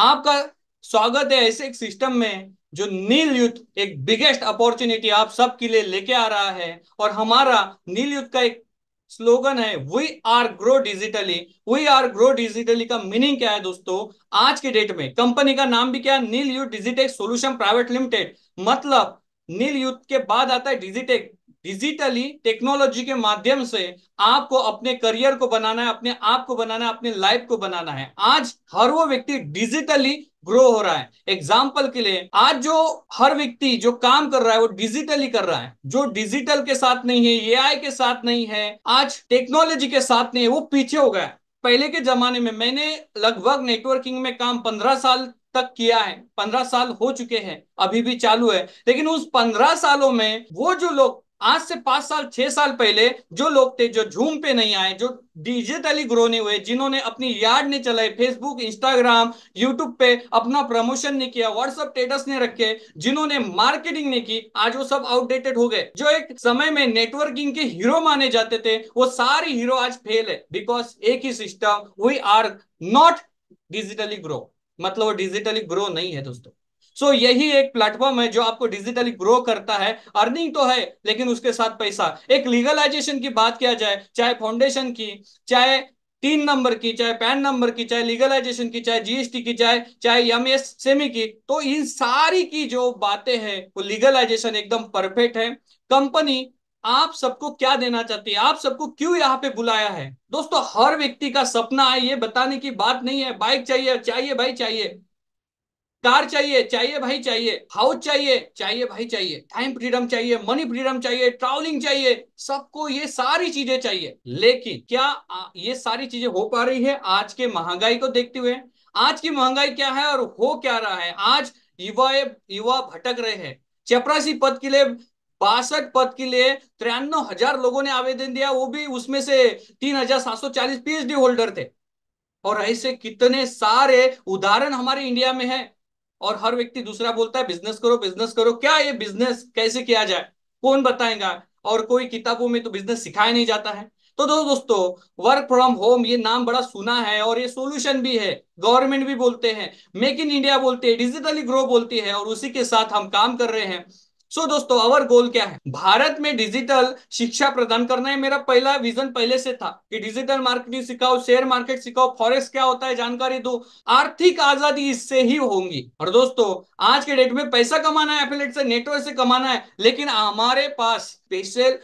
आपका स्वागत है ऐसे एक सिस्टम में जो नील युद्ध एक बिगेस्ट अपॉर्चुनिटी आप सबके लिए लेके आ रहा है और हमारा नील युद्ध का एक स्लोगन है we are grow digitally we are grow digitally का मीनिंग क्या है दोस्तों आज के डेट में कंपनी का नाम भी क्या है नील युद्ध डिजिटेक सोल्यूशन प्राइवेट लिमिटेड मतलब नील युद्ध के बाद आता है डिजिटेक डिजिटली टेक्नोलॉजी के माध्यम से आपको अपने करियर को बनाना है अपने आप को बनाना है अपने लाइफ को बनाना है आज हर वो व्यक्ति डिजिटली ग्रो हो रहा है एग्जाम्पल के लिए आज जो हर व्यक्ति जो काम कर रहा है वो डिजिटली कर रहा है जो डिजिटल के साथ नहीं है एआई के साथ नहीं है आज टेक्नोलॉजी के साथ नहीं है वो पीछे हो गया पहले के जमाने में मैंने लगभग नेटवर्किंग में काम पंद्रह साल तक किया है पंद्रह साल हो चुके हैं अभी भी चालू है लेकिन उस पंद्रह सालों में वो जो लोग आज से पांच साल छह साल पहले जो लोग थे जो झूम पे नहीं आए जो डिजिटली ग्रो नहीं हुए जिन्होंने अपनी यार्ड नहीं चलाए फेसबुक इंस्टाग्राम यूट्यूब पे अपना प्रमोशन नहीं किया व्हाट्सअप स्टेटस नहीं रखे जिन्होंने मार्केटिंग नहीं की आज वो सब आउटडेटेड हो गए जो एक समय में नेटवर्किंग के हीरो माने जाते थे वो सारे हीरो आज फेल है बिकॉज एक ही system we are not digitally grow मतलब वो डिजिटली ग्रो नहीं है दोस्तों सो so, यही एक प्लेटफॉर्म है जो आपको डिजिटली ग्रो करता है अर्निंग तो है लेकिन उसके साथ पैसा एक लीगलाइजेशन की बात किया जाए चाहे फाउंडेशन की चाहे तीन नंबर की चाहे पैन नंबर की चाहे लीगलाइजेशन की चाहे जीएसटी की चाहे चाहे एम एस सेमी की तो इन सारी की जो बातें हैं वो लीगलाइजेशन एकदम परफेक्ट है कंपनी आप सबको क्या देना चाहती है आप सबको क्यों यहाँ पे बुलाया है दोस्तों हर व्यक्ति का सपना है ये बताने की बात नहीं है बाइक चाहिए चाहिए भाई चाहिए कार चाहिए चाहिए भाई चाहिए हाउस चाहिए चाहिए भाई चाहिए टाइम फ्रीडम चाहिए मनी फ्रीडम चाहिए ट्रैवलिंग चाहिए सबको ये सारी चीजें चाहिए लेकिन क्या ये सारी चीजें हो पा रही है आज के महंगाई को देखते हुए आज की महंगाई क्या है और हो क्या रहा है आज युवा युवा भटक रहे हैं चपरासी पद के लिए बासठ पद के लिए तिरानवे हजार लोगों ने आवेदन दिया वो भी उसमें से तीन हजार सात सौ चालीस पीएचडी होल्डर थे और ऐसे कितने सारे उदाहरण हमारे इंडिया में है और हर व्यक्ति दूसरा बोलता है बिजनेस करो बिजनेस करो क्या ये बिजनेस कैसे किया जाए कौन बताएगा और कोई किताबों में तो बिजनेस सिखाया नहीं जाता है तो दो दोस्तों वर्क फ्रॉम होम ये नाम बड़ा सुना है और ये सॉल्यूशन भी है गवर्नमेंट भी बोलते हैं मेक इन इंडिया बोलते हैं डिजिटली ग्रो बोलती है और उसी के साथ हम काम कर रहे हैं सो so, दोस्तों अवर गोल क्या है भारत में डिजिटल शिक्षा प्रदान करना है मेरा पहला विजन पहले से था कि डिजिटल मार्केटिंग सिखाओ शेयर मार्केट सिखाओ फॉरेस्ट क्या होता है जानकारी दो आर्थिक आजादी इससे ही होंगी और दोस्तों आज के डेट में पैसा कमाना है एफिलेट से नेटवर्क से कमाना है लेकिन हमारे पास स्पेशल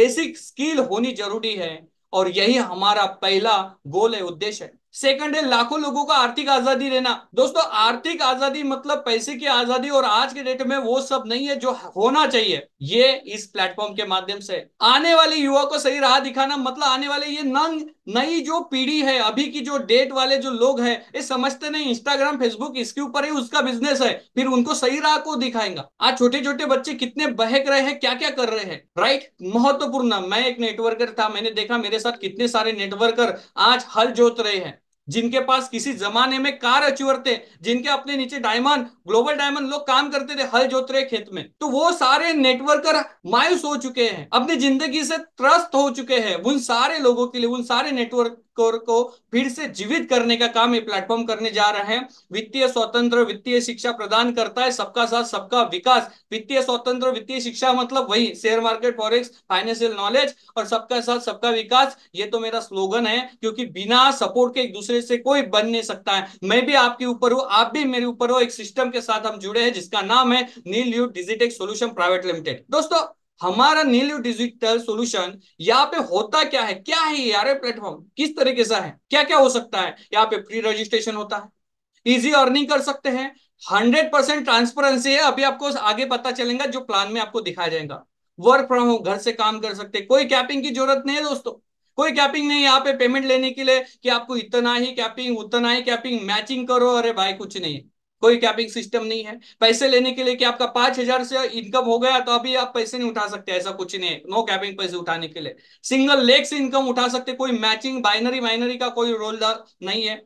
बेसिक स्किल होनी जरूरी है और यही हमारा पहला गोल है उद्देश्य है सेकंड है लाखों लोगों को आर्थिक आजादी देना दोस्तों आर्थिक आजादी मतलब पैसे की आजादी और आज के डेट में वो सब नहीं है जो होना चाहिए ये इस प्लेटफॉर्म के माध्यम से आने वाले युवा को सही राह दिखाना मतलब आने वाले ये नंग नई जो पीढ़ी है अभी की जो डेट वाले जो लोग हैं ये समझते नहीं इंस्टाग्राम फेसबुक इसके ऊपर ही उसका बिजनेस है फिर उनको सही राह को दिखाएंगा आज छोटे छोटे बच्चे कितने बहक रहे हैं क्या क्या कर रहे हैं राइट महत्वपूर्ण मैं एक नेटवर्कर था मैंने देखा मेरे साथ कितने सारे नेटवर्कर आज हल जोत रहे हैं जिनके पास किसी जमाने में कार अचीवर थे जिनके अपने नीचे डायमंड ग्लोबल डायमंड लोग काम करते थे हल जोत रहे खेत में तो वो सारे नेटवर्कर मायूस हो चुके हैं अपनी जिंदगी से त्रस्त हो चुके हैं उन सारे लोगों के लिए उन सारे नेटवर्क को फिर से जीवित करने का काम ये प्लेटफॉर्म करने जा रहे हैं वित्तीय स्वतंत्र वित्तीय शिक्षा प्रदान करता है सबका साथ सबका विकास वित्तीय स्वतंत्र वित्तीय शिक्षा मतलब वही share market forex financial knowledge और सबका साथ सबका विकास ये तो मेरा स्लोगन है क्योंकि बिना सपोर्ट के एक दूसरे से कोई बन नहीं सकता है मैं भी आपके ऊपर हूँ आप भी मेरे ऊपर हो एक सिस्टम के साथ हम जुड़े हैं जिसका नाम है Neel U Digitech solution private limited दोस्तों हमारा नील यू डिजिटल सोल्यूशन यहाँ पे होता क्या है क्या है यार प्लेटफॉर्म किस तरीके से है क्या क्या हो सकता है यहाँ पे प्री रजिस्ट्रेशन होता है इजी अर्निंग कर सकते हैं हंड्रेड परसेंट ट्रांसपेरेंसी है अभी आपको आगे पता चलेगा जो प्लान में आपको दिखाया जाएगा वर्क फ्रॉम होम घर से काम कर सकते हैं कोई कैपिंग की जरूरत नहीं है दोस्तों कोई कैपिंग नहीं यहाँ पे पेमेंट लेने के लिए कि आपको इतना ही कैपिंग उतना ही कैपिंग मैचिंग करो अरे भाई कुछ नहीं कोई कैपिंग सिस्टम नहीं है पैसे लेने के लिए कि आपका पांच हजार से इनकम हो गया तो अभी आप पैसे नहीं उठा सकते ऐसा कुछ नहीं है नो कैपिंग पैसे उठाने के लिए सिंगल लेग से इनकम उठा सकते कोई मैचिंग बाइनरी बाइनरी का कोई रोल नहीं है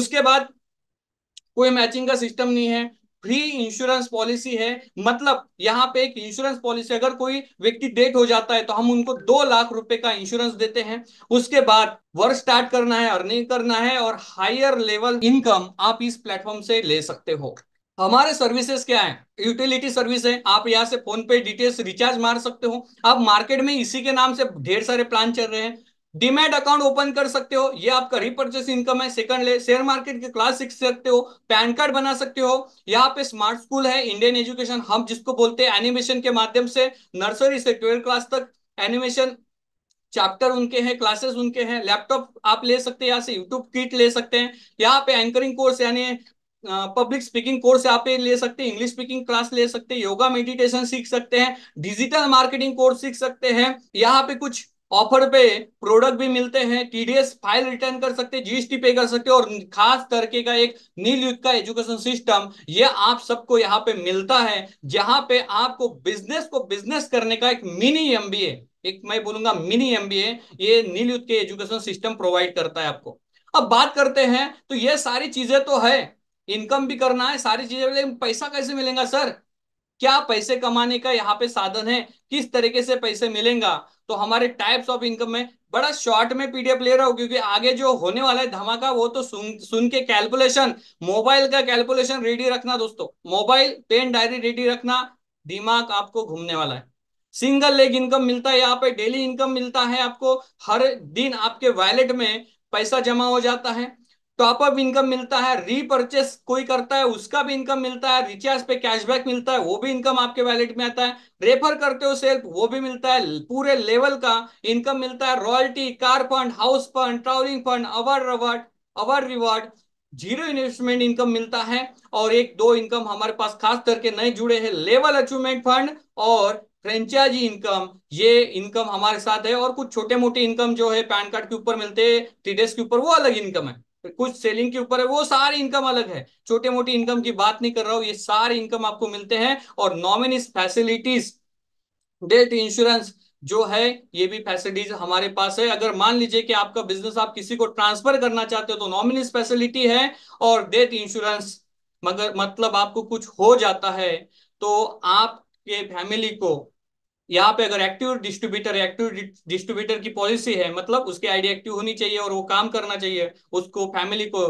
उसके बाद कोई मैचिंग का सिस्टम नहीं है फ्री इंश्योरेंस पॉलिसी है मतलब यहाँ पे एक इंश्योरेंस पॉलिसी अगर कोई व्यक्ति डेट हो जाता है तो हम उनको दो लाख रुपए का इंश्योरेंस देते हैं उसके बाद वर्क स्टार्ट करना है अर्निंग करना है और हायर लेवल इनकम आप इस प्लेटफॉर्म से ले सकते हो हमारे सर्विसेज क्या है यूटिलिटी सर्विस है आप यहाँ से फोन पे डिटेल्स रिचार्ज मार सकते हो आप मार्केट में इसी के नाम से ढेर सारे प्लान चल रहे हैं डिमेट अकाउंट ओपन कर सकते हो ये आपका रिपर्चेस इनकम है सेकंड ले शेयर मार्केट के क्लास सीख सकते हो पैन कार्ड बना सकते हो यहाँ पे स्मार्ट स्कूल है इंडियन एजुकेशन हम जिसको बोलते हैं एनिमेशन के माध्यम से नर्सरी से ट्वेल्थ क्लास तक एनिमेशन चैप्टर उनके हैं क्लासेस उनके हैं लैपटॉप आप ले सकते हैं यहाँ से यूट्यूब किट ले सकते हैं यहाँ पे एंकरिंग कोर्स यानी पब्लिक स्पीकिंग कोर्स यहाँ पे ले सकते हैं इंग्लिश स्पीकिंग क्लास ले सकते हैं योगा मेडिटेशन सीख सकते हैं डिजिटल मार्केटिंग कोर्स सीख सकते हैं यहाँ पे कुछ ऑफर पे प्रोडक्ट भी मिलते हैं टीडीएस फाइल रिटर्न कर सकते हैं जीएसटी पे कर सकते हैं और खास तरीके का एक नील युद्ध का एजुकेशन सिस्टम ये आप सबको यहाँ पे मिलता है जहां पे आपको बिजनेस को बिजनेस करने का एक मिनी एमबीए एक मैं बोलूंगा मिनी एमबीए ये नील युद्ध के एजुकेशन सिस्टम प्रोवाइड करता है आपको अब बात करते हैं तो ये सारी चीजें तो है इनकम भी करना है सारी चीजें लेकिन पैसा कैसे मिलेगा सर क्या पैसे कमाने का यहाँ पे साधन है किस तरीके से पैसे मिलेगा तो हमारे टाइप्स ऑफ इनकम में बड़ा शॉर्ट में पीडीएफ ले रहा हूँ क्योंकि आगे जो होने वाला है धमाका वो तो सुन सुन के कैलकुलेशन मोबाइल का कैलकुलेशन रेडी रखना दोस्तों मोबाइल पेन डायरी रेडी रखना दिमाग आपको घूमने वाला है सिंगल लेग इनकम मिलता है यहाँ पे डेली इनकम मिलता है आपको हर दिन आपके वैलेट में पैसा जमा हो जाता है टॉप अप इनकम मिलता है रीपर्चेस कोई करता है उसका भी इनकम मिलता है रिचार्ज पे कैशबैक मिलता है वो भी इनकम आपके वैलेट में आता है रेफर करते हो सेल्फ वो भी मिलता है पूरे लेवल का इनकम मिलता है royalty car fund house fund travelling fund our reward our reward zero investment income मिलता है और एक दो इनकम हमारे पास खास करके नए जुड़े हैं लेवल अचीवमेंट फंड और फ्रेंचाइजी इनकम ये इनकम हमारे साथ है और कुछ छोटे मोटे इनकम जो है पैन कार्ड के ऊपर मिलते हैं टीडेस के ऊपर वो अलग इनकम है कुछ सेलिंग के ऊपर है वो सारी इनकम अलग है छोटे मोटी इनकम की बात नहीं कर रहा हूं ये सारे इनकम आपको मिलते हैं और नॉमिनिस फैसिलिटीज डेट इंश्योरेंस जो है ये भी फैसिलिटीज हमारे पास है अगर मान लीजिए कि आपका बिजनेस आप किसी को ट्रांसफर करना चाहते हो तो नॉमिनिस फैसिलिटी है और डेट इंश्योरेंस मगर मतलब आपको कुछ हो जाता है तो आपके फैमिली को यहाँ पे अगर एक्टिव डिस्ट्रीब्यूटर एक्टिव डिस्ट्रीब्यूटर की पॉलिसी है मतलब उसकी आईडी एक्टिव होनी चाहिए और वो काम करना चाहिए उसको फैमिली को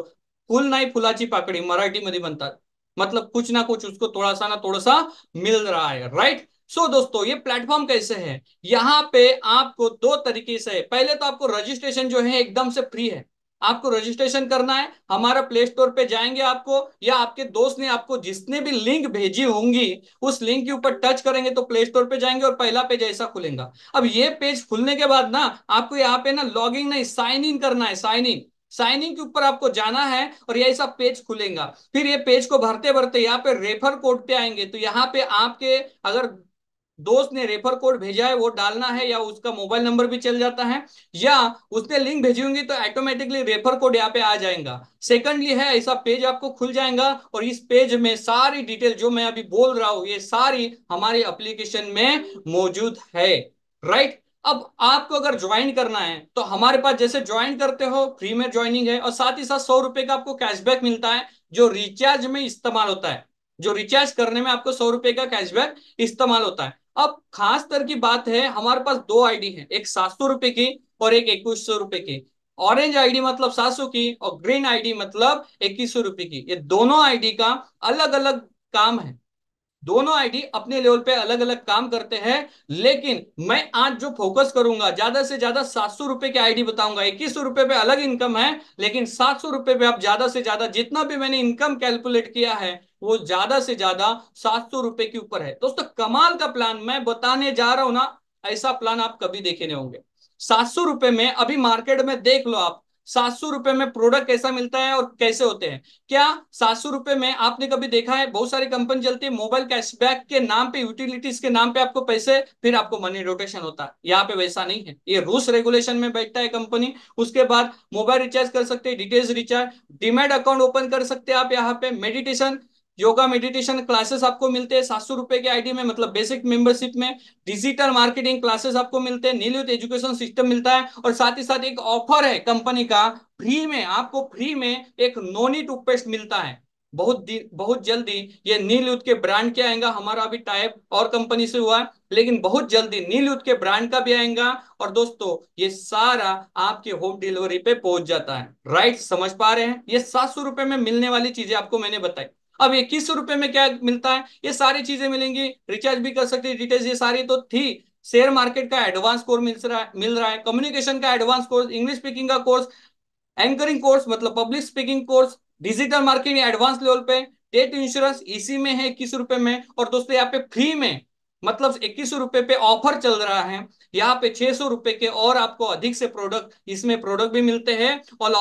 फुल नाही फुलाची पाकडी मराठीमध्ये बनता मतलब कुछ ना कुछ उसको थोड़ा सा ना थोड़ा सा मिल रहा है राइट सो so, दोस्तों ये प्लेटफॉर्म कैसे है यहाँ पे आपको दो तरीके से पहले तो आपको रजिस्ट्रेशन जो है एकदम से फ्री है आपको रजिस्ट्रेशन करना है हमारा प्ले स्टोर पे जाएंगे आपको या आपके दोस्त ने आपको जिसने भी लिंक भेजी होंगी उस लिंक के ऊपर टच करेंगे तो प्ले स्टोर पे जाएंगे और पहला पेज ऐसा खुलेगा अब ये पेज खुलने के बाद ना आपको यहाँ पे ना लॉग इन नहीं साइन इन करना है साइन इन साइन इन के ऊपर आपको जाना है और ये ऐसा पेज खुलेगा फिर ये पेज को भरते भरते यहाँ पे रेफर कोड पे आएंगे तो यहाँ पे आपके अगर दोस्त ने रेफर कोड भेजा है वो डालना है या उसका मोबाइल नंबर भी चल जाता है या उसने लिंक भेजी होंगी तो ऑटोमेटिकली रेफर कोड यहाँ पे आ जाएगा सेकंडली है ऐसा पेज आपको खुल जाएगा और इस पेज में सारी डिटेल जो मैं अभी बोल रहा हूँ ये सारी हमारे अप्लीकेशन में मौजूद है राइट अब आपको अगर ज्वाइन करना है तो हमारे पास जैसे ज्वाइन करते हो फ्री में ज्वाइनिंग है और साथ ही साथ सौ रुपए का आपको कैशबैक मिलता है जो रिचार्ज में इस्तेमाल होता है जो रिचार्ज करने में आपको सौ रुपए का कैशबैक इस्तेमाल होता है अब खास तरह की बात है हमारे पास दो आईडी है एक सात सौ रुपए की और एक इक्कीस सौ रुपए की ऑरेंज आईडी मतलब सात सौ की और ग्रीन आईडी मतलब इक्कीस सौ रुपए की ये दोनों आईडी का अलग अलग काम है दोनों आईडी अपने लेवल पे अलग अलग काम करते हैं लेकिन मैं आज जो फोकस करूंगा ज्यादा से ज्यादा सात सौ रुपए की आईडी बताऊंगा इक्कीस सौ रुपए पे अलग इनकम है लेकिन सात सौ रुपए पे आप ज्यादा से ज्यादा जितना भी मैंने इनकम कैलकुलेट किया है वो ज्यादा से ज्यादा सात सौ रुपए के ऊपर है दोस्तों कमाल का प्लान मैं बताने जा रहा हूं ना ऐसा प्लान आप कभी देखे नहीं होंगे सात सौ रुपए में अभी मार्केट में देख लो आप सात सौ रुपए में प्रोडक्ट कैसा मिलता है और कैसे होते हैं क्या सात सौ रुपए में आपने कभी देखा है बहुत सारी कंपनी चलती है मोबाइल कैशबैक के नाम पे यूटिलिटीज के नाम पे आपको पैसे फिर आपको मनी रोटेशन होता है यहाँ पे वैसा नहीं है ये रूल्स रेगुलेशन में बैठता है कंपनी उसके बाद मोबाइल रिचार्ज कर सकते हैं details recharge demat account open कर सकते हैं आप यहाँ पे मेडिटेशन योगा मेडिटेशन क्लासेस आपको मिलते हैं सात सौ रुपए के आईडी में मतलब बेसिक मेंबरशिप में डिजिटल मार्केटिंग क्लासेस आपको मिलते हैं नीलयुत एजुकेशन सिस्टम मिलता है और साथ ही साथ एक ऑफर है कंपनी का फ्री में आपको फ्री में एक नोनी टूथपेस्ट मिलता है बहुत बहुत जल्दी ये नीलयुत के ब्रांड के आएगा हमारा अभी टाइप और कंपनी से हुआ है लेकिन बहुत जल्दी युद्ध के ब्रांड का भी आएगा और दोस्तों ये सारा आपके होम डिलीवरी पे पहुंच जाता है राइट समझ पा रहे हैं ये सात सौ रुपए में मिलने वाली चीजें आपको मैंने बताई अब इक्कीस सौ रुपए में क्या मिलता है ये सारी चीजें मिलेंगी रिचार्ज भी कर सकते डिटेल्स ये सारी तो थी शेयर मार्केट का एडवांस कोर्स मिल रहा है मिल रहा है कम्युनिकेशन का एडवांस कोर्स इंग्लिश स्पीकिंग का कोर्स एंकरिंग कोर्स मतलब public speaking course digital marketing advance level पे डेट इंश्योरेंस इसी में है इक्कीस रुपए में और दोस्तों यहाँ पे फ्री में मतलब इक्कीस रुपए पे ऑफर चल रहा है यहाँ पे छह रुपए के और आपको अधिक से प्रोडक्ट इसमें प्रोडक्ट भी मिलते हैं और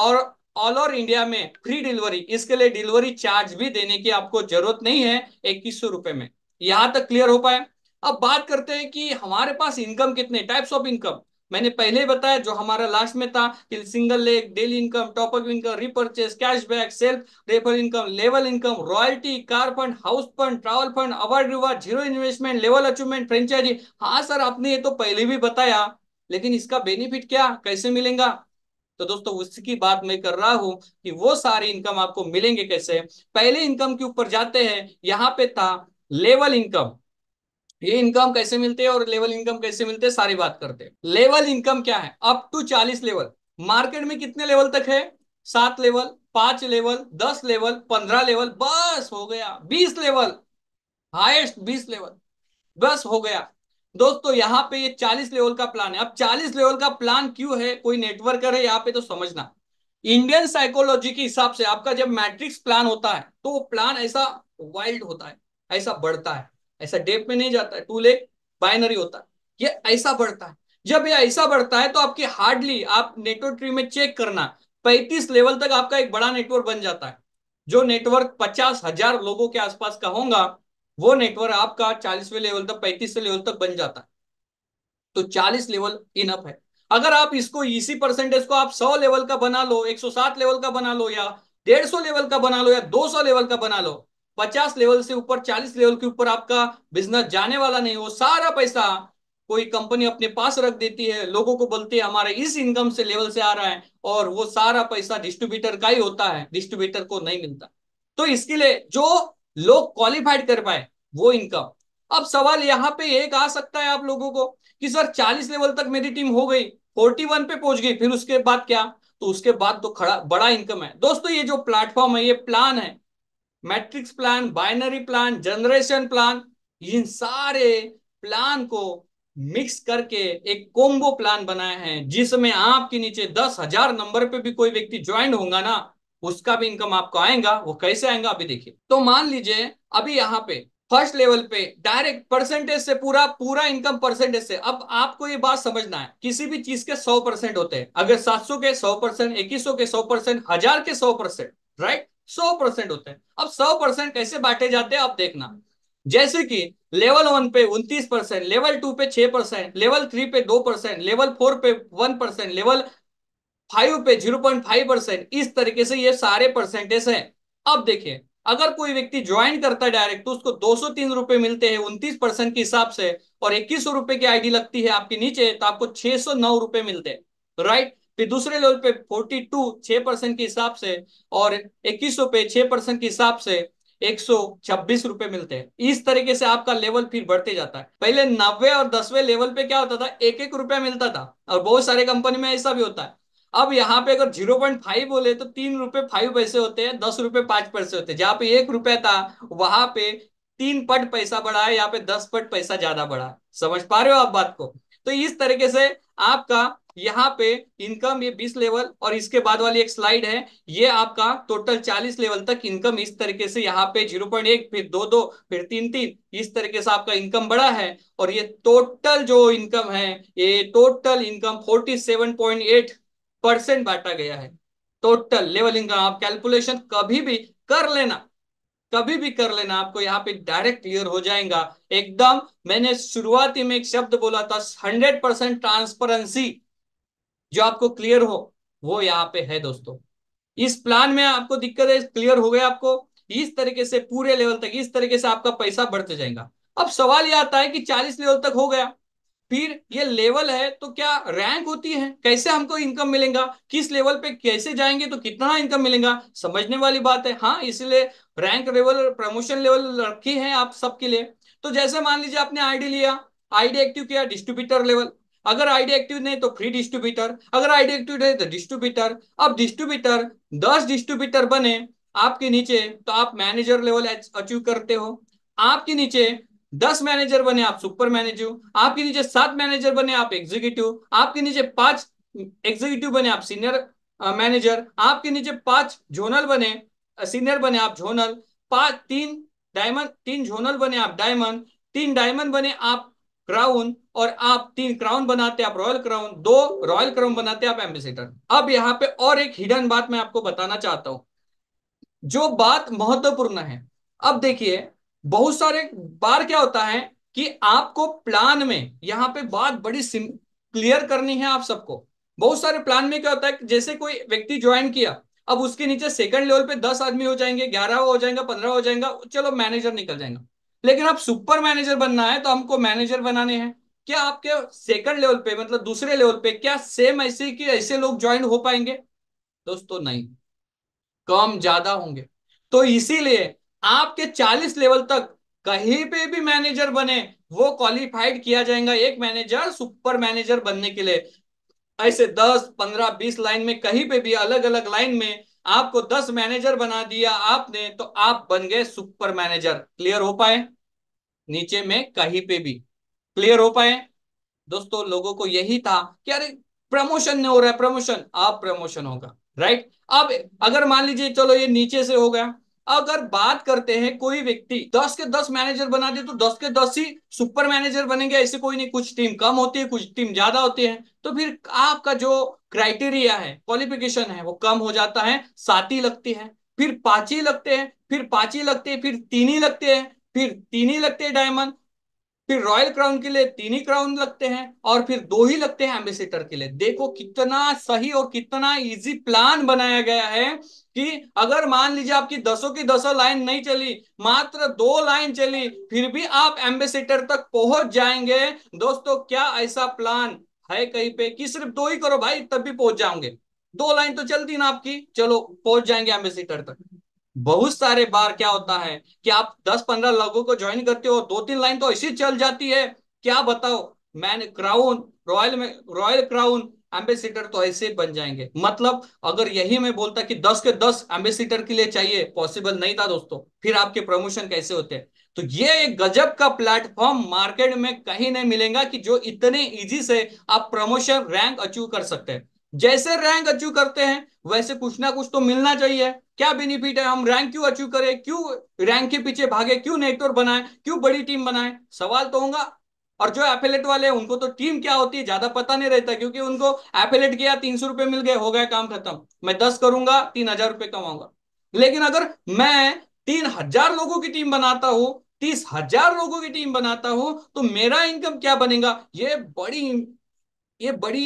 ऑल ओवर इंडिया में फ्री डिलीवरी इसके लिए डिलीवरी चार्ज भी देने की आपको जरूरत नहीं है इक्कीस सौ रुपए में यहां तक क्लियर हो पाए अब बात करते हैं कि हमारे पास इनकम कितने टाइप्स ऑफ इनकम मैंने पहले बताया जो हमारा लास्ट में था कि single leg daily income top up income repurchase cashback self refer income level income royalty car fund house fund travel fund award reward zero investment level achievement franchise हाँ sir आपने ये तो पहले भी बताया लेकिन इसका बेनिफिट क्या कैसे मिलेगा तो दोस्तों उसकी बात मैं कर रहा हूं कि वो सारे इनकम आपको मिलेंगे कैसे पहले इनकम के ऊपर जाते हैं यहाँ पे था लेवल इनकम ये इनकम कैसे मिलते हैं और लेवल इनकम कैसे मिलते हैं सारी बात करते हैं लेवल इनकम क्या है अप टू चालीस लेवल मार्केट में कितने लेवल तक है सात लेवल पांच लेवल दस लेवल पंद्रह लेवल बस हो गया बीस लेवल हाईएस्ट बीस लेवल बस हो गया दोस्तों यहाँ पे ये 40 लेवल का प्लान है अब 40 लेवल का प्लान क्यों है कोई नेटवर्कर है यहाँ पे तो समझना इंडियन साइकोलॉजी के हिसाब से आपका जब मैट्रिक्स प्लान होता है तो प्लान ऐसा वाइल्ड होता है ऐसा बढ़ता है ऐसा डेप में नहीं जाता है टू लेक बाइनरी होता है ये ऐसा बढ़ता है जब ये ऐसा बढ़ता है तो आपके हार्डली आप नेटवर्क ट्री में चेक करना पैंतीस लेवल तक आपका एक बड़ा नेटवर्क बन जाता है जो नेटवर्क पचास हजार लोगों के आसपास का होगा वो नेटवर्क आपका चालीसवे लेवल तक पैंतीस लेवल तक बन जाता है तो चालीस लेवल इनफ है अगर आप इसको इसी परसेंटेज को आप सौ लेवल का बना लो एक सौ सात लेवल का बना लो या डेढ़ सौ लेवल का बना लो या दो सौ लेवल का बना लो पचास लेवल से ऊपर चालीस लेवल के ऊपर आपका बिजनेस जाने वाला नहीं वो सारा पैसा कोई कंपनी अपने पास रख देती है लोगों को बोलती है हमारे इस इनकम से लेवल से आ रहा है और वो सारा पैसा डिस्ट्रीब्यूटर का ही होता है डिस्ट्रीब्यूटर को नहीं मिलता तो इसके लिए जो लोग क्वालिफाइड कर पाए वो इनकम अब सवाल यहाँ पे एक आ सकता है आप लोगों को कि सर 40 लेवल तक मेरी टीम हो गई 41 पे पहुंच गई फिर उसके बाद क्या तो उसके बाद तो खड़ा बड़ा इनकम है दोस्तों ये जो प्लेटफॉर्म है ये प्लान है matrix plan binary plan generation plan इन सारे प्लान को मिक्स करके एक कोम्बो प्लान बनाया है जिसमें आपके नीचे दस हजार नंबर पे भी कोई व्यक्ति ज्वाइन होगा ना उसका भी इनकम आपको आएगा वो कैसे आएगा अभी देखिए तो मान लीजिए अभी यहाँ पे फर्स्ट लेवल पे डायरेक्ट परसेंटेज से पूरा पूरा इनकम परसेंटेज से अब आपको ये बात समझना है किसी भी चीज के सौ परसेंट होते हैं अगर सात सौ के सौ परसेंट इक्कीस के सौ परसेंट हजार के सौ परसेंट राइट सौ परसेंट होते हैं अब सौ परसेंट कैसे बांटे जाते हैं आप देखना जैसे कि लेवल वन पे उनतीस परसेंट लेवल टू पे छह परसेंट लेवल थ्री पे दो परसेंट लेवल फोर पे वन परसेंट लेवल फाइव पे जीरो पॉइंट फाइव परसेंट इस तरीके से ये सारे परसेंटेज हैं अब देखिये अगर कोई व्यक्ति ज्वाइन करता है डायरेक्ट तो उसको दो सौ तीन रुपए मिलते हैं उनतीस परसेंट के हिसाब से और इक्कीस सौ रुपए की आईडी लगती है आपके नीचे तो आपको छह सौ नौ रुपए मिलते हैं राइट फिर दूसरे लेवल पे फोर्टी टू छह परसेंट के हिसाब से और इक्कीस सौ पे छह परसेंट के हिसाब से एक सौ छब्बीस रुपए मिलते हैं इस तरीके से आपका लेवल फिर बढ़ते जाता है पहले नब्बे और दसवें लेवल पे क्या होता था एक एक रुपया मिलता था और बहुत सारे कंपनी में ऐसा भी होता है अब यहाँ पे अगर जीरो पॉइंट फाइव बोले तो तीन रुपए फाइव पैसे होते हैं दस रुपए पांच पैसे होते हैं जहाँ पे एक रुपया था वहां पे तीन पट पैसा बढ़ा है यहाँ पे दस पट पैसा ज्यादा बढ़ा समझ पा रहे हो आप बात को तो इस तरीके से आपका यहाँ पे इनकम ये बीस लेवल और इसके बाद वाली एक स्लाइड है ये आपका टोटल चालीस लेवल तक इनकम इस तरीके से यहाँ पे जीरो पॉइंट एक फिर दो दो फिर तीन तीन इस तरीके से आपका इनकम बढ़ा है और ये टोटल जो इनकम है ये total income forty seven point eight percent बांटा गया है टोटल लेवलिंग का आप कैलकुलेशन कभी भी कर लेना कभी भी कर लेना आपको यहाँ पे डायरेक्ट क्लियर हो जाएगा एकदम मैंने शुरुआती में एक शब्द बोला था हंड्रेड परसेंट ट्रांसपेरेंसी जो आपको क्लियर हो वो यहाँ पे है दोस्तों इस प्लान में आपको दिक्कत है क्लियर हो गया आपको इस तरीके से पूरे लेवल तक इस तरीके से आपका पैसा बढ़ते जाएगा अब सवाल यह आता है कि चालीस लेवल तक हो गया फिर ये लेवल है तो क्या रैंक होती है कैसे हमको इनकम मिलेगा किस लेवल पे कैसे जाएंगे तो कितना इनकम मिलेगा समझने वाली बात है हाँ इसलिए रैंक लेवल प्रमोशन लेवल रखी है आप सबके लिए तो जैसे मान लीजिए आपने आईडी लिया आईडी एक्टिव किया डिस्ट्रीब्यूटर लेवल अगर आईडी एक्टिव नहीं तो फ्री डिस्ट्रीब्यूटर अगर आईडी एक्टिव नहीं तो डिस्ट्रीब्यूटर अब डिस्ट्रीब्यूटर दस डिस्ट्रीब्यूटर बने आपके नीचे तो आप मैनेजर लेवल अचीव करते हो आपके नीचे दस मैनेजर बने आप सुपर मैनेजर आपके नीचे सात मैनेजर बने आप एग्जीक्यूटिव आपके नीचे पांच एग्जीक्यूटिव बने आप सीनियर मैनेजर आपके नीचे पांच जोनल बने सीनियर बने आप जोनल पांच तीन डायमंड तीन जोनल बने आप डायमंड तीन डायमंड बने आप क्राउन और आप तीन क्राउन बनाते आप रॉयल क्राउन दो रॉयल क्राउन बनाते आप एम्बेसिडर अब यहाँ पे और एक हिडन बात मैं आपको बताना चाहता हूं जो बात महत्वपूर्ण है अब देखिए बहुत सारे बार क्या होता है कि आपको प्लान में यहाँ पे बात बड़ी क्लियर करनी है आप सबको बहुत सारे प्लान में क्या होता है जैसे कोई व्यक्ति ज्वाइन किया अब उसके नीचे सेकंड लेवल पे दस आदमी हो जाएंगे ग्यारह हो जाएगा पंद्रह हो जाएगा चलो मैनेजर निकल जाएगा लेकिन आप सुपर मैनेजर बनना है तो हमको मैनेजर बनाने हैं क्या आपके सेकंड लेवल पे मतलब दूसरे लेवल पे क्या सेम ऐसे कि ऐसे लोग ज्वाइन हो पाएंगे दोस्तों नहीं कम ज्यादा होंगे तो इसीलिए आपके 40 लेवल तक कहीं पे भी मैनेजर बने वो क्वालिफाइड किया जाएगा एक मैनेजर सुपर मैनेजर बनने के लिए ऐसे 10, 15, 20 लाइन में कहीं पे भी अलग अलग लाइन में आपको 10 मैनेजर बना दिया आपने तो आप बन गए सुपर मैनेजर क्लियर हो पाए नीचे में कहीं पे भी क्लियर हो पाए दोस्तों लोगों को यही था कि अरे प्रमोशन नहीं हो रहा है प्रमोशन आप प्रमोशन होगा राइट अब अगर मान लीजिए चलो ये नीचे से हो गया अगर बात करते हैं कोई व्यक्ति 10 के 10 मैनेजर बना दे तो 10 के 10 ही सुपर मैनेजर बनेंगे ऐसे कोई नहीं कुछ टीम कम होती है कुछ टीम ज्यादा होती है तो फिर आपका जो क्राइटेरिया है क्वालिफिकेशन है वो कम हो जाता है सात ही लगती है फिर पांच ही लगते हैं फिर पांच ही लगते हैं फिर तीन ही लगते हैं फिर तीन ही लगते हैं डायमंड फिर रॉयल क्राउन के लिए तीन ही क्राउन लगते हैं और फिर दो ही लगते हैं एम्बेसिडर के लिए देखो कितना सही और कितना इजी प्लान बनाया गया है कि अगर मान लीजिए आपकी दसों की दसों लाइन नहीं चली मात्र दो लाइन चली फिर भी आप एम्बेसिडर तक पहुंच जाएंगे दोस्तों क्या ऐसा प्लान है कहीं पे कि सिर्फ दो ही करो भाई तब भी पहुंच जाओगे दो लाइन तो चलती ना आपकी चलो पहुंच जाएंगे एम्बेसिडर तक बहुत सारे बार क्या होता है कि आप 10-15 लोगों को ज्वाइन करते हो दो तीन लाइन तो ऐसी चल जाती है क्या बताओ मैन क्राउन रॉयल में रॉयल क्राउन एम्बेसिडर तो ऐसे बन जाएंगे मतलब अगर यही मैं बोलता कि 10 के 10 एम्बेसिडर के लिए चाहिए पॉसिबल नहीं था दोस्तों फिर आपके प्रमोशन कैसे होते तो ये एक गजब का प्लेटफॉर्म मार्केट में कहीं नहीं मिलेगा कि जो इतने इजी से आप प्रमोशन रैंक अचीव कर सकते हैं जैसे रैंक अचीव करते हैं वैसे कुछ ना कुछ तो मिलना चाहिए क्या बेनिफिट है हम रैंक क्यों अचीव करें क्यों रैंक के पीछे भागे क्यों नेटवर्क बनाए क्यों बड़ी टीम बनाए सवाल तो होगा और जो एफिलेट वाले हैं उनको तो टीम क्या होती है ज्यादा पता नहीं रहता क्योंकि उनको एफिलेट किया तीन सौ रुपए मिल गए हो गया काम खत्म मैं दस करूंगा तीन हजार रुपए कमाऊंगा लेकिन अगर मैं तीन हजार लोगों की टीम बनाता हूं तीस हजार लोगों की टीम बनाता हूं तो मेरा इनकम क्या बनेगा ये बड़ी ये बड़ी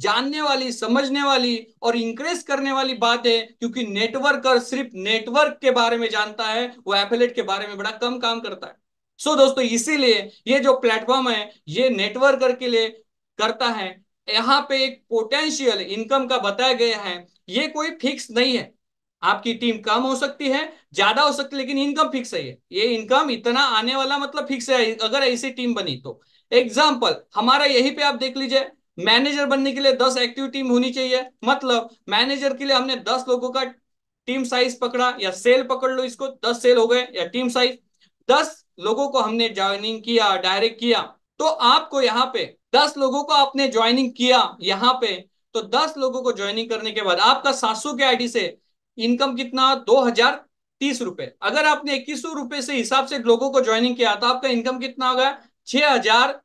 जानने वाली समझने वाली और इंक्रेज करने वाली बात है क्योंकि नेटवर्कर सिर्फ नेटवर्क के बारे में जानता है वो एफिलेट के बारे में बड़ा कम काम करता है सो so, दोस्तों इसीलिए ये जो प्लेटफॉर्म है ये नेटवर्कर के लिए करता है यहाँ पे एक पोटेंशियल इनकम का बताया गया है ये कोई फिक्स नहीं है आपकी टीम कम हो सकती है ज्यादा हो सकती है लेकिन इनकम फिक्स है ये इनकम इतना आने वाला मतलब फिक्स है अगर ऐसी टीम बनी तो एग्जाम्पल हमारा यही पे आप देख लीजिए मैनेजर बनने के लिए दस एक्टिव टीम होनी चाहिए मतलब मैनेजर के लिए हमने दस लोगों का टीम साइज पकड़ा या सेल पकड़ लो इसको दस सेल हो गए या टीम साइज दस लोगों को हमने ज्वाइनिंग किया डायरेक्ट किया तो आपको यहाँ पे दस लोगों को आपने ज्वाइनिंग किया यहाँ पे तो दस लोगों को ज्वाइनिंग करने के बाद आपका सात के आईडी से इनकम कितना दो हजार तीस रुपए अगर आपने इक्कीस रुपए से हिसाब से लोगों को ज्वाइनिंग किया तो आपका इनकम कितना होगा छह हजार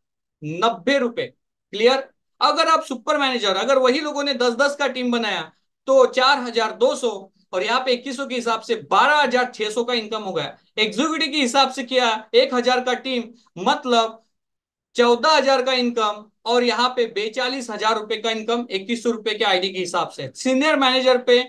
नब्बे रुपए क्लियर अगर आप सुपर मैनेजर अगर वही लोगों ने दस दस का टीम बनाया तो चार हजार दो सौ और यहाँ पे इक्कीसो के हिसाब से बारह हजार छह सौ का इनकम हो गया एग्जीक्यूटिव के हिसाब से किया एक हजार का टीम मतलब चौदह हजार का इनकम और यहाँ पे बेचालीस हजार रुपए का इनकम इक्कीस सौ रुपए के आईडी के हिसाब से सीनियर मैनेजर पे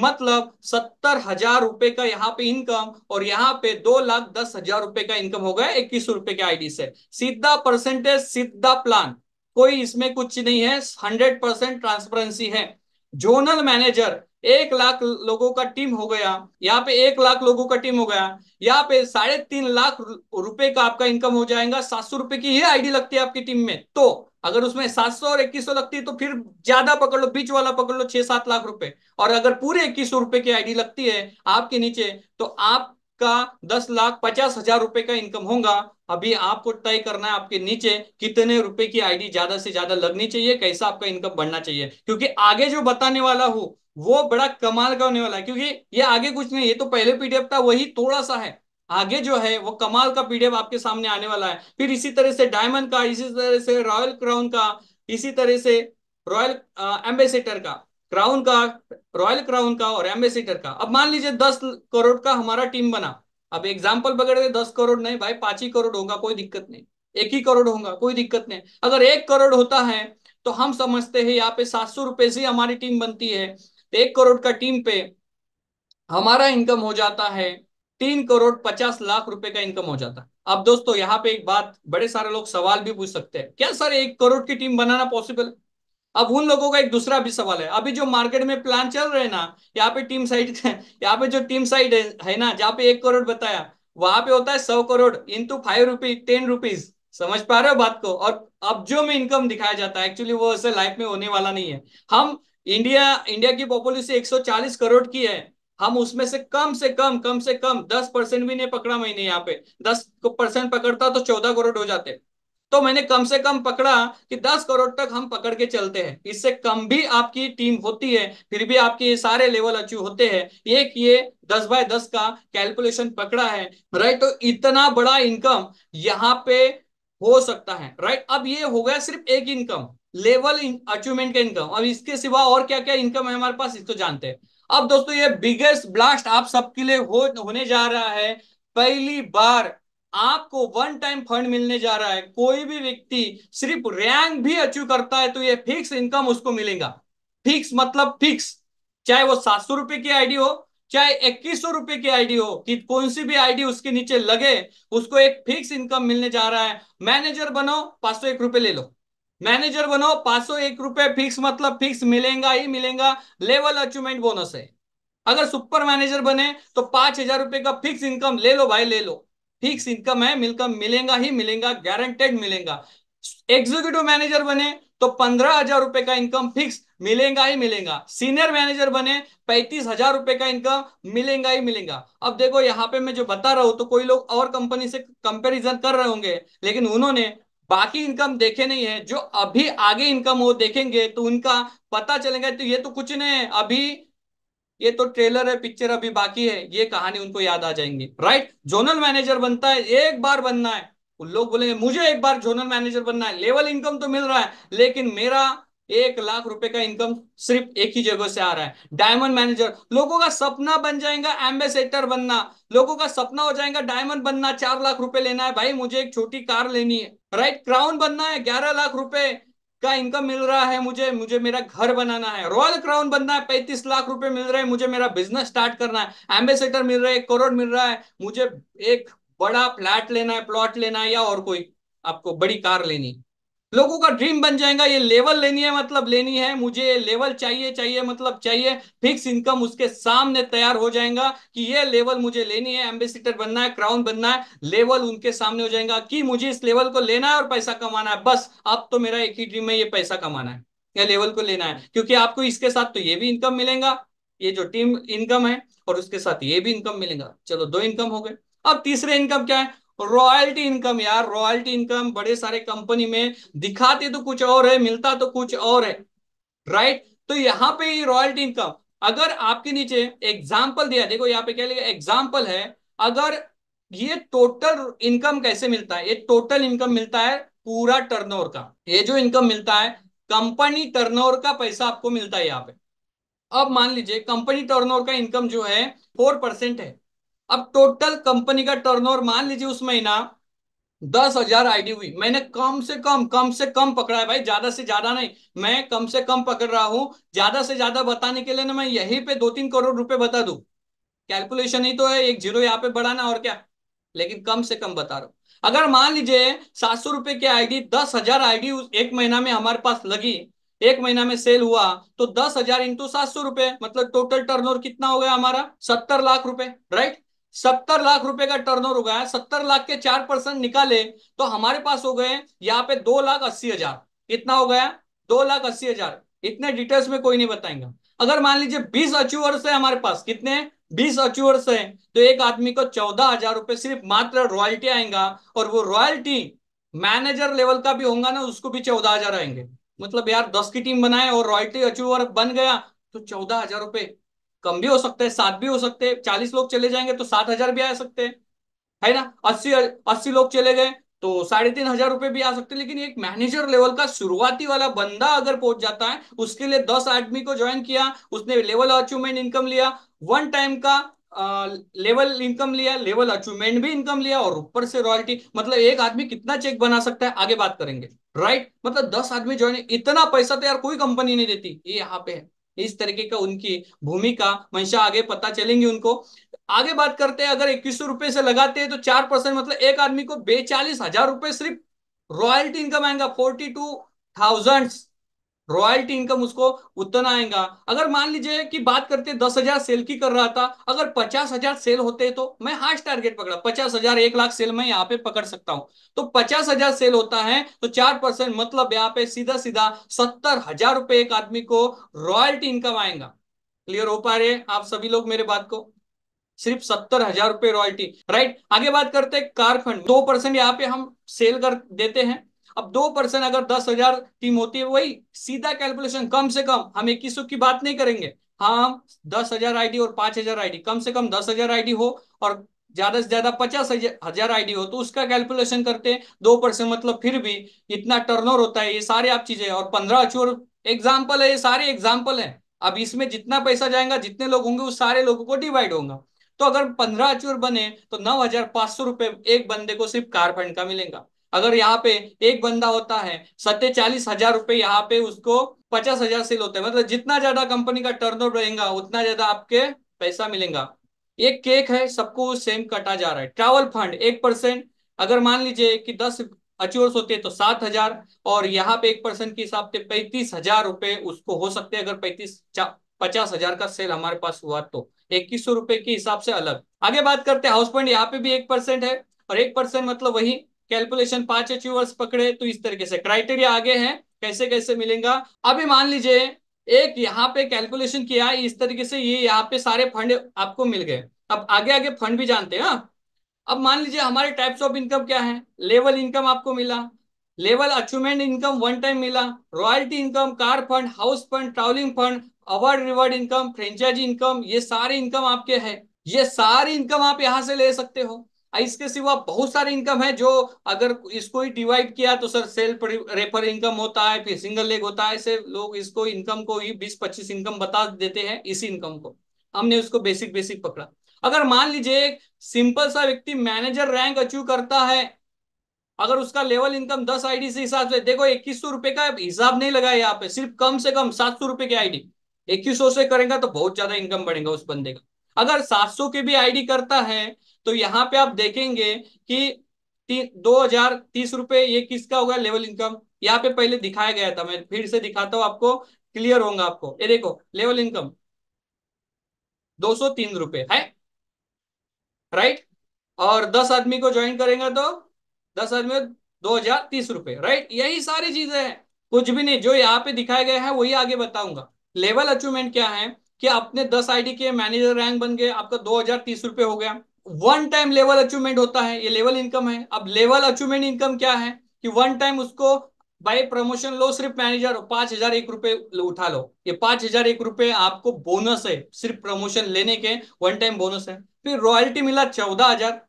मतलब सत्तर हजार रुपए का यहाँ पे इनकम और यहाँ पे दो लाख दस हजार रुपए का इनकम हो गया इक्कीस रुपए के आईडी से सीधा परसेंटेज सीधा प्लान कोई इसमें कुछ नहीं है हंड्रेड परसेंट ट्रांसपेरेंसी है जोनल मैनेजर एक लाख लोगों का टीम हो गया यहाँ पे एक लाख लोगों का टीम हो गया यहाँ पे साढ़े तीन लाख रुपए का आपका इनकम हो जाएगा सात सौ रुपए की ये आईडी लगती है आपकी टीम में तो अगर उसमें सात सौ और इक्कीस सौ लगती है तो फिर ज्यादा पकड़ लो बीच वाला पकड़ लो छह सात लाख रुपए और अगर पूरे इक्कीस सौ रुपए की आईडी लगती है आपके नीचे तो आप का दस लाख पचास हजार रुपए का इनकम होगा अभी आपको तय करना है आपके नीचे कितने रुपए की आईडी ज्यादा से ज्यादा लगनी चाहिए कैसा आपका इनकम बढ़ना चाहिए क्योंकि आगे जो बताने वाला हूं वो बड़ा कमाल का होने वाला है क्योंकि ये आगे कुछ नहीं ये तो पहले पीडीएफ था वही थोड़ा सा है आगे जो है वो कमाल का पीडीएफ आपके सामने आने वाला है फिर इसी तरह से डायमंड का इसी तरह से रॉयल क्राउन का इसी तरह से रॉयल एम्बेसिडर का क्राउन का रॉयल क्राउन का और एम्बेसिडर का अब मान लीजिए दस करोड़ का हमारा टीम बना अब एग्जाम्पल पकड़ते दस करोड़ नहीं भाई पांच ही करोड़ होगा कोई दिक्कत नहीं एक ही करोड़ होगा कोई दिक्कत नहीं अगर एक करोड़ होता है तो हम समझते हैं यहाँ पे सात सौ रुपए से हमारी टीम बनती है तो एक करोड़ का टीम पे हमारा इनकम हो जाता है तीन करोड़ पचास लाख रुपए का इनकम हो जाता है अब दोस्तों यहाँ पे एक बात बड़े सारे लोग सवाल भी पूछ सकते हैं क्या सर एक करोड़ की टीम बनाना पॉसिबल है अब उन लोगों का एक दूसरा भी सवाल है अभी जो मार्केट में प्लान चल रहे ना यहाँ पे टीम साइड यहाँ पे जो टीम साइड है, है ना जहाँ पे एक करोड़ बताया वहां पे होता है सौ crore into five rupees ten rupees समझ पा रहे हो बात को और अब जो में इनकम दिखाया जाता है एक्चुअली वो ऐसे लाइफ में होने वाला नहीं है हम इंडिया इंडिया की पॉपुलेशन एक करोड़ की है हम उसमें से कम से कम कम से कम दस परसेंट भी नहीं पकड़ा महीने यहाँ पे दस परसेंट पकड़ता तो चौदह करोड़ हो जाते तो मैंने कम से कम पकड़ा कि 10 करोड़ तक हम पकड़ के चलते हैं इससे कम भी आपकी टीम होती है फिर भी आपके ये सारे लेवल अचीव होते हैं एक ये दस बाय दस का कैलकुलेशन पकड़ा है राइट तो इतना बड़ा इनकम यहाँ पे हो सकता है राइट अब ये हो गया सिर्फ एक इनकम लेवल अचीवमेंट का इनकम अब इसके सिवा और क्या क्या इनकम है हमारे पास इसको तो जानते हैं अब दोस्तों ये बिगेस्ट ब्लास्ट आप सबके लिए हो होने जा रहा है पहली बार आपको वन टाइम फंड मिलने जा रहा है कोई भी व्यक्ति सिर्फ रैंक भी अचीव करता है तो ये फिक्स इनकम उसको मिलेगा फिक्स मतलब फिक्स चाहे वो सात सौ रुपए की आईडी हो चाहे इक्कीस सौ रुपए की आईडी हो कि कौन सी भी आईडी उसके नीचे लगे उसको एक फिक्स इनकम मिलने जा रहा है मैनेजर बनो पांच सौ एक रुपए ले लो मैनेजर बनो पांच सौ एक रुपए फिक्स मतलब फिक्स मिलेगा ही मिलेगा लेवल अचीवमेंट बोनस है अगर सुपर मैनेजर बने तो पांच हजार रुपए का फिक्स इनकम ले लो भाई ले लो फिक्स इनकम है मिलकर मिलेगा ही मिलेगा गारंटेड मिलेगा एग्जीक्यूटिव मैनेजर बने तो पंद्रह हजार रुपए का इनकम फिक्स मिलेगा ही मिलेगा सीनियर मैनेजर बने पैंतीस हजार रुपए का इनकम मिलेगा ही मिलेगा अब देखो यहाँ पे मैं जो बता रहा हूं तो कोई लोग और कंपनी से कंपैरिजन कर रहे होंगे लेकिन उन्होंने बाकी इनकम देखे नहीं है जो अभी आगे इनकम हो देखेंगे तो उनका पता चलेगा तो ये तो कुछ नहीं है अभी ये तो ट्रेलर है पिक्चर अभी बाकी है ये कहानी उनको याद आ जाएंगी राइट जोनल मैनेजर बनता है एक बार बनना है उन लोग बोलेंगे मुझे एक बार जोनल मैनेजर बनना है लेवल इनकम तो मिल रहा है लेकिन मेरा एक लाख रुपए का इनकम सिर्फ एक ही जगह से आ रहा है डायमंड मैनेजर लोगों का सपना बन जाएगा एम्बेसेटर बनना लोगों का सपना हो जाएगा डायमंड बनना चार लाख रुपए लेना है भाई मुझे एक छोटी कार लेनी है राइट क्राउन बनना है ग्यारह लाख रुपए का इनकम मिल रहा है मुझे मुझे मेरा घर बनाना है रॉयल क्राउन बनना है पैंतीस लाख रुपए मिल रहे हैं मुझे मेरा बिजनेस स्टार्ट करना है एम्बेसेडर मिल रहा है एक करोड़ मिल रहा है मुझे एक बड़ा फ्लैट लेना है प्लॉट लेना है या और कोई आपको बड़ी कार लेनी लोगों का ड्रीम बन जाएगा ये लेवल लेनी है मतलब लेनी है मुझे लेवल चाहिए चाहिए मतलब चाहिए फिक्स इनकम उसके सामने तैयार हो जाएगा कि ये लेवल मुझे लेनी है एम्बेसिडर बनना है क्राउन बनना है लेवल उनके सामने हो जाएगा कि मुझे इस लेवल को लेना है और पैसा कमाना है बस अब तो मेरा एक ही ड्रीम है ये पैसा कमाना है या लेवल को लेना है क्योंकि आपको इसके साथ तो ये भी इनकम मिलेगा ये जो टीम इनकम है और उसके साथ ये भी इनकम मिलेगा चलो दो इनकम हो गए अब तीसरे इनकम क्या है रॉयल्टी इनकम यार रॉयल्टी इनकम बड़े सारे कंपनी में दिखाते तो कुछ और है मिलता तो कुछ और है राइट तो यहां पे रॉयल्टी इनकम अगर आपके नीचे एग्जाम्पल दिया देखो यहाँ पे क्या लिखा एग्जाम्पल है अगर ये टोटल इनकम कैसे मिलता है ये टोटल इनकम मिलता है पूरा टर्नओवर का ये जो इनकम मिलता है कंपनी टर्नओवर का पैसा आपको मिलता है यहाँ पे अब मान लीजिए कंपनी टर्नओवर का इनकम जो है फोर परसेंट है अब टोटल कंपनी का टर्नओवर मान लीजिए उस महीना दस हजार आईडी हुई मैंने कम से कम कम से कम पकड़ा है भाई ज्यादा से ज्यादा नहीं मैं कम से कम पकड़ रहा हूं ज्यादा से ज्यादा बताने के लिए ना मैं यही पे दो तीन करोड़ रुपए बता दू कैलकुलेशन ही तो है एक जीरो यहाँ पे बढ़ाना और क्या लेकिन कम से कम बता रहा हूं अगर मान लीजिए सात सौ रुपए की आई डी दस हजार आईडी एक महीना में हमारे पास लगी एक महीना में सेल हुआ तो दस हजार इंटू सात सौ रुपए मतलब टोटल टर्नओवर कितना हो गया हमारा सत्तर लाख रुपए राइट सत्तर लाख रुपए का टर्नओवर हो गया सत्तर लाख के चार परसेंट निकाले तो हमारे पास हो गए यहाँ पे दो लाख अस्सी हजार इतना हो गया दो लाख अस्सी हजार इतने डिटेल्स में कोई नहीं बताएंगे अगर मान लीजिए बीस अचीवर्स है हमारे पास कितने बीस अचीवर्स है तो एक आदमी को चौदह हजार रुपए सिर्फ मात्र रॉयल्टी आएगा और वो रॉयल्टी मैनेजर लेवल का भी होगा ना उसको भी चौदह हजार आएंगे मतलब यार दस की टीम बनाए और रॉयल्टी अचीवर बन गया तो चौदह हजार रुपए कम भी हो सकते हैं सात भी हो सकते हैं चालीस लोग चले जाएंगे तो सात हजार भी आ सकते हैं है ना अस्सी अस्सी लोग चले गए तो साढ़े तीन हजार रुपए भी आ सकते हैं लेकिन एक मैनेजर लेवल का शुरुआती वाला बंदा अगर पहुंच जाता है उसके लिए दस आदमी को ज्वाइन किया उसने लेवल अचीवमेंट इनकम लिया वन टाइम का लेवल इनकम लिया लेवल अचीवमेंट भी इनकम लिया और ऊपर से रॉयल्टी मतलब एक आदमी कितना चेक बना सकता है आगे बात करेंगे राइट मतलब दस आदमी ज्वाइन इतना पैसा तो यार कोई कंपनी नहीं देती ये यहाँ पे है इस तरीके का उनकी भूमिका मंशा आगे पता चलेंगी उनको आगे बात करते हैं अगर इक्कीस सौ रुपए से लगाते हैं तो चार परसेंट मतलब एक आदमी को बेचालीस हजार रुपए सिर्फ रॉयल्टी इनकम आएगा forty two thousand royalty income उसको उतना आएगा अगर मान लीजिए कि बात करते दस हजार सेल की कर रहा था अगर पचास हजार सेल होते तो मैं हार्ड टारगेट पकड़ा पचास हजार एक लाख सेल मैं यहाँ पे पकड़ सकता हूं तो पचास हजार सेल होता है तो चार परसेंट मतलब यहाँ पे सीधा सीधा सत्तर हजार रुपए एक आदमी को रॉयल्टी इनकम आएगा क्लियर हो पा रहे आप सभी लोग मेरे बात को सिर्फ सत्तर हजार रुपए रॉयल्टी राइट आगे बात करते कारखंड दो परसेंट यहाँ पे हम सेल कर देते हैं अब दो परसेंट अगर दस हजार टीम होती है वही सीधा कैलकुलेशन कम से कम हम इक्कीस की बात नहीं करेंगे हाँ, हम दस हजार आईडी और पांच हजार आईडी कम से कम दस हजार आईडी हो और ज्यादा से ज्यादा पचास हजार आईडी हो तो उसका कैलकुलेशन करते हैं दो परसेंट मतलब फिर भी इतना टर्नओवर होता है ये सारे आप चीजें और पंद्रह अचोर एग्जाम्पल है ये सारे एग्जाम्पल है अब इसमें जितना पैसा जाएगा जितने लोग होंगे उस सारे लोगों को डिवाइड होगा तो अगर पंद्रह अचोर बने तो नौ हजार पांच सौ रुपए एक बंदे को सिर्फ कार फंड का मिलेगा अगर यहाँ पे एक बंदा होता है सत्य चालीस हजार रुपए यहाँ पे उसको पचास हजार सेल होता है मतलब जितना ज्यादा कंपनी का टर्न रहेगा उतना ज्यादा आपके पैसा मिलेगा एक केक है सबको सेम कटा जा रहा है ट्रैवल फंड एक परसेंट अगर मान लीजिए कि दस अचीवर्स होते हैं तो सात हजार और यहाँ पे एक परसेंट के हिसाब से पैंतीस हजार रुपए उसको हो सकते हैं अगर पैंतीस पचास हजार का सेल हमारे पास हुआ तो इक्कीस सौ रुपए के हिसाब से अलग आगे बात करते हैं हाउस पॉइंट यहाँ पे भी एक परसेंट है और एक परसेंट मतलब वही कैलकुलेशन पांच अचीवर्स पकड़े तो इस तरीके से क्राइटेरिया आगे है कैसे कैसे मिलेगा अभी मान लीजिए एक यहाँ पे कैलकुलेशन किया इस तरीके से ये यहाँ पे सारे फंड आपको मिल गए अब आगे आगे फंड भी जानते हैं हाँ? अब मान लीजिए हमारे टाइप्स ऑफ इनकम क्या है लेवल इनकम आपको मिला level achievement income one time मिला royalty income car fund house fund travelling fund award reward income franchisee income ये सारे इनकम आपके है ये सारी इनकम आप यहां से ले सकते हो इसके सिवा बहुत सारे इनकम है जो अगर इसको ही डिवाइड किया तो सर सेल रेफर इनकम होता है फिर सिंगल लेग होता है ऐसे लोग इसको इनकम को ही बीस पच्चीस इनकम बता देते हैं इसी इनकम को हमने उसको बेसिक बेसिक पकड़ा अगर मान लीजिए सिंपल सा व्यक्ति मैनेजर रैंक अचीव करता है अगर उसका लेवल इनकम दस आईडी से हिसाब से देखो इक्कीस सौ रुपए का हिसाब नहीं लगाया यहाँ पे सिर्फ कम से कम सात सौ रुपए की आईडी इक्कीस सौ से करेगा तो बहुत ज्यादा इनकम बढ़ेगा उस बंदे का अगर सात सौ के भी आईडी करता है तो यहाँ पे आप देखेंगे कि दो हजार तीस रुपए ये किसका होगा लेवल इनकम यहाँ पे पहले दिखाया गया था मैं फिर से दिखाता हूँ आपको क्लियर होगा आपको ये देखो लेवल इनकम दो सौ तीन रुपए है राइट और दस आदमी को ज्वाइन करेंगे तो दस आदमी दो हजार तीस रुपए राइट यही सारी चीजें हैं कुछ भी नहीं जो यहाँ पे दिखाया गया है वही आगे बताऊंगा लेवल अचीवमेंट क्या है कि आपने दस आईडी के मैनेजर रैंक बन गए आपका दो हजार तीस रुपए हो गया वन टाइम लेवल अचीवमेंट होता है ये लेवल इनकम है अब लेवल अचीवमेंट इनकम क्या है कि वन टाइम उसको बाय प्रमोशन लो सिर्फ मैनेजर पांच हजार एक रुपए उठा लो ये पांच हजार एक रुपए आपको बोनस है सिर्फ प्रमोशन लेने के वन टाइम बोनस है फिर रॉयल्टी मिला चौदह हजार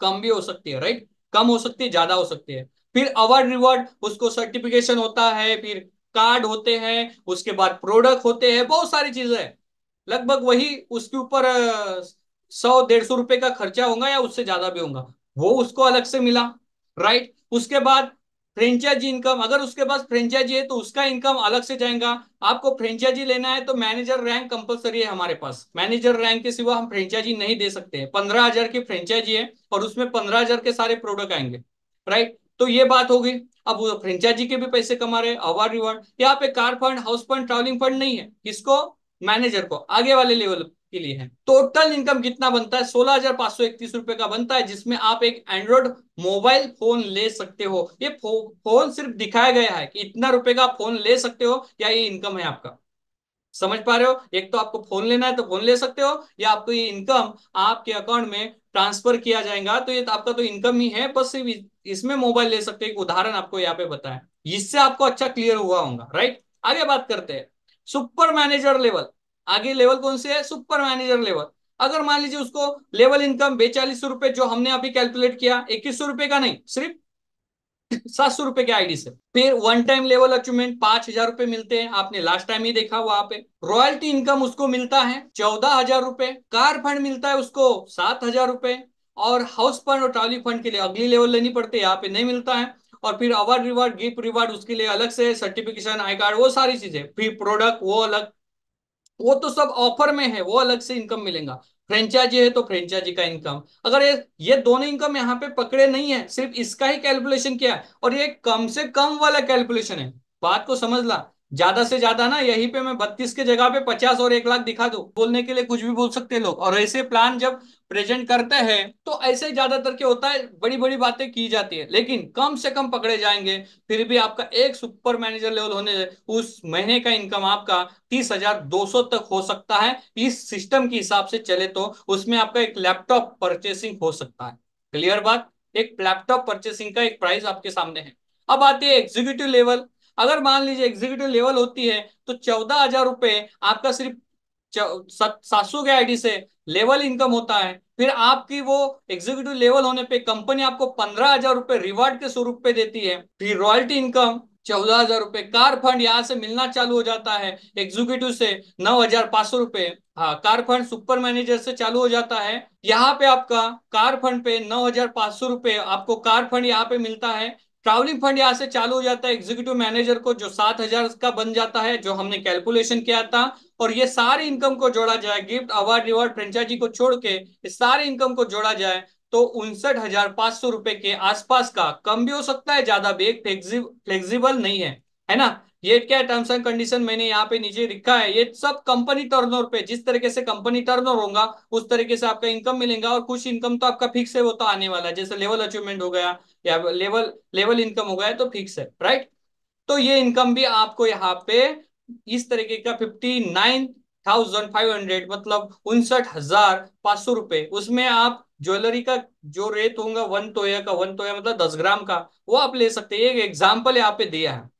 कम भी हो सकती है राइट कम हो सकती है ज्यादा हो सकती है फिर अवार्ड रिवॉर्ड उसको सर्टिफिकेशन होता है फिर कार्ड होते हैं उसके बाद प्रोडक्ट होते हैं बहुत सारी चीजें लगभग वही उसके ऊपर सौ डेढ़ सौ रुपए का खर्चा होगा या उससे ज्यादा भी होगा वो उसको अलग से मिला राइट उसके बाद फ्रेंचाइजी इनकम अगर उसके पास फ्रेंचाइजी है तो उसका इनकम अलग से जाएगा आपको फ्रेंचाइजी लेना है तो मैनेजर रैंक कंपलसरी है हमारे पास मैनेजर रैंक के सिवा हम फ्रेंचाइजी नहीं दे सकते हैं पंद्रह हजार की फ्रेंचाइजी है और उसमें पंद्रह हजार के सारे प्रोडक्ट आएंगे राइट तो ये बात होगी अब वो फ्रेंचाइजी के भी पैसे कमा रहे हैं अवार्ड रिवार्ड यहाँ पे car fund house fund travelling fund नहीं है किसको मैनेजर को आगे वाले लेवल के लिए है टोटल इनकम कितना बनता है सोलह हजार पांच सौ इकतीस रुपए का बनता है जिसमें आप एक एंड्रॉइड मोबाइल फोन ले सकते हो ये फो, फोन सिर्फ दिखाया गया है कि इतना रुपए का फोन ले सकते हो या ये इनकम है आपका समझ पा रहे हो एक तो आपको फोन लेना है तो फोन ले सकते हो या आपको ये इनकम आपके अकाउंट में ट्रांसफर किया जाएगा तो ये तो आपका तो इनकम ही है बस सिर्फ इसमें मोबाइल ले सकते हो उदाहरण आपको यहाँ पे बताया इससे आपको अच्छा क्लियर हुआ होगा राइट आगे बात करते हैं सुपर मैनेजर लेवल आगे लेवल कौन से है सुपर मैनेजर लेवल अगर मान लीजिए उसको लेवल इनकम बेचालीस रुपए जो हमने अभी कैलकुलेट किया इक्कीस रुपए का नहीं सिर्फ सात सौ रुपए के आईडी से फिर वन टाइम लेवल अचीवमेंट पांच हजार रुपए मिलते हैं आपने लास्ट टाइम ही देखा वहां पे रॉयल्टी इनकम उसको मिलता है चौदह हजार रुपए कार फंड मिलता है उसको सात हजार रुपए और हाउस फंड और ट्रॉली फंड के लिए अगली लेवल लेनी पड़ती है यहाँ पे नहीं मिलता है और फिर अवार्ड रिवार्ड गिफ्ट रिवार्ड उसके लिए अलग से सर्टिफिकेशन आई कार्ड वो सारी चीजें फिर प्रोडक्ट वो अलग वो तो सब ऑफर में है वो अलग से इनकम मिलेगा फ्रेंचाइजी है तो फ्रेंचाइजी का इनकम अगर ये ये दोनों इनकम यहाँ पे पकड़े नहीं है सिर्फ इसका ही कैलकुलेशन किया है और ये कम से कम वाला कैलकुलेशन है बात को समझ ला ज्यादा से ज्यादा ना यही पे मैं बत्तीस के जगह पे पचास और एक लाख दिखा दो बोलने के लिए कुछ भी बोल सकते हैं लोग और ऐसे प्लान जब प्रेजेंट करते हैं तो ऐसे ही ज्यादातर के होता है बड़ी बड़ी बातें की जाती है लेकिन कम से कम पकड़े जाएंगे फिर भी आपका एक सुपर मैनेजर लेवल होने उस महीने का इनकम आपका तीस हजार दो सौ तक हो सकता है इस सिस्टम के हिसाब से चले तो उसमें आपका एक लैपटॉप परचेसिंग हो सकता है क्लियर बात एक लैपटॉप परचेसिंग का एक प्राइस आपके सामने है अब आती है एग्जीक्यूटिव लेवल अगर मान लीजिए एग्जीक्यूटिव लेवल होती है तो चौदह आपका सिर्फ सासू के आईडी से लेवल इनकम होता है फिर आपकी वो एग्जीक्यूटिव लेवल होने पे कंपनी आपको पंद्रह हजार रुपए रिवार्ड के स्वरूप पे देती है फिर रॉयल्टी इनकम चौदह हजार रुपए कार फंड यहाँ से मिलना चालू हो जाता है एग्जीक्यूटिव से नौ हजार पांच सौ रुपए हाँ कार फंड सुपर मैनेजर से चालू हो जाता है यहाँ पे आपका कार फंड पे नौ हजार पांच सौ रुपए आपको कार फंड यहाँ पे मिलता है ट्रैवलिंग फंड यहाँ से चालू हो जाता है एग्जीक्यूटिव मैनेजर को जो सात हजार का बन जाता है जो हमने कैलकुलेशन किया था और ये सारी इनकम को जोड़ा जाए गिफ्ट अवार्ड रिवार्ड फ्रेंचाइजी को छोड़ के इस सारे इनकम को जोड़ा जाए तो उनसठ हजार पांच सौ रुपए के आसपास का कम भी हो सकता है ज्यादा भी फ्लेक्सिबल नहीं है है ना ये क्या टर्म्स एंड कंडीशन मैंने यहाँ पे नीचे लिखा है ये सब कंपनी टर्नओवर पे जिस तरीके से कंपनी टर्नओवर होगा उस तरीके से आपका इनकम मिलेगा और कुछ इनकम तो आपका फिक्स है वो तो आने वाला है जैसे लेवल अचीवमेंट हो गया या लेवल लेवल इनकम हो गया तो फिक्स है राइट तो ये इनकम भी आपको यहाँ पे इस तरीके का fifty nine thousand five hundred मतलब उनसठ हजार पांच सौ रुपए उसमें आप ज्वेलरी का जो रेट होगा वन तोया का वन तोया मतलब दस ग्राम का वो आप ले सकते हैं एक एग्जाम्पल यहाँ पे दिया है